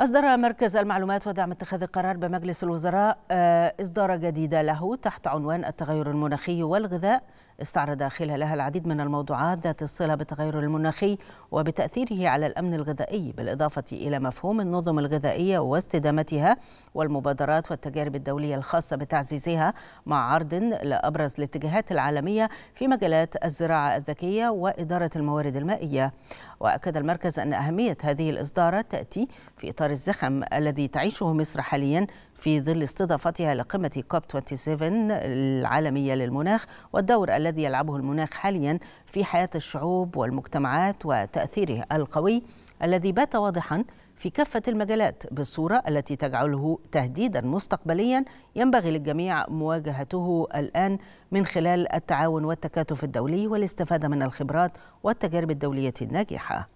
أصدر مركز المعلومات ودعم اتخاذ القرار بمجلس الوزراء آه، إصدار جديدة له تحت عنوان التغير المناخي والغذاء استعرض خلالها العديد من الموضوعات ذات الصلة بالتغير المناخي وبتأثيره على الأمن الغذائي بالإضافة إلى مفهوم النظم الغذائية واستدامتها والمبادرات والتجارب الدولية الخاصة بتعزيزها مع عرض لأبرز الاتجاهات العالمية في مجالات الزراعة الذكية وإدارة الموارد المائية وأكد المركز أن أهمية هذه الإصدارات تأتي في إطار الزخم الذي تعيشه مصر حاليا في ظل استضافتها لقمة كوب 27 العالمية للمناخ والدور الذي يلعبه المناخ حاليا في حياة الشعوب والمجتمعات وتأثيره القوي الذي بات واضحا في كافة المجالات بالصورة التي تجعله تهديدا مستقبليا ينبغي للجميع مواجهته الآن من خلال التعاون والتكاتف الدولي والاستفادة من الخبرات والتجارب الدولية الناجحة